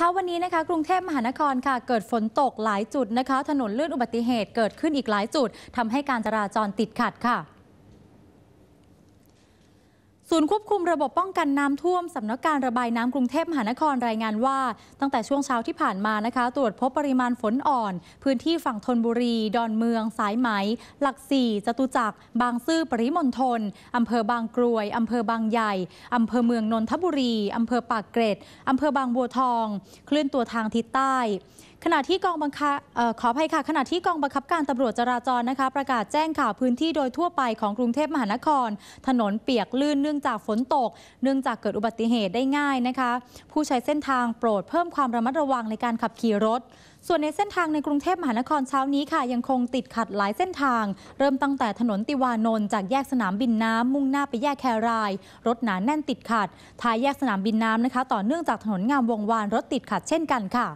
เช้าวันนี้นะคะกรุงเทพมหานครค่ะเกิดฝนตกหลายจุดนะคะ ถนนลื่นอุบัติเหตุเกิดขึ้นอีกหลายจุด ทำให้การจราจรติดขัดค่ะศูนย์ควบคุมระบบป้องกันน้ำท่วมสำนักการระบายน้ำกรุงเทพมหานครรายงานว่าตั้งแต่ช่วงเช้าที่ผ่านมานะคะ ตรวจพบปริมาณฝนอ่อน พื้นที่ฝั่งธนบุรี ดอนเมือง สายไหม หลักสี่จตุจักรบางซื่อปริมณฑลอำเภอบางกรวยอำเภอบางใหญ่อำเภอเมืองนนทบุรีอำเภอปากเกร็ดอำเภอบางบัวทองเคลื่อนตัวทางทิศใต้ขณะที่กองบังคับขออภัยค่ะ ขณะที่กองบังคับการตำรวจจราจรนะคะ ประกาศแจ้งข่าวพื้นที่โดยทั่วไปของกรุงเทพมหานคร ถนนเปียก ลื่นเนื่องจากฝนตก เนื่องจากเกิดอุบัติเหตุได้ง่ายนะคะ ผู้ใช้เส้นทางโปรดเพิ่มความระมัดระวังในการขับขี่รถ ส่วนในเส้นทางในกรุงเทพมหานครเช้านี้ค่ะ ยังคงติดขัดหลายเส้นทาง เริ่มตั้งแต่ถนนติวานนท์จากแยกสนามบินน้ำมุ่งหน้าไปแยกแคราย รถหนาแน่นติดขัด ท้ายแยกสนามบินน้ำนะคะต่อเนื่องจากถนนงามวงวานรถติดขัดเช่นกันค่ะ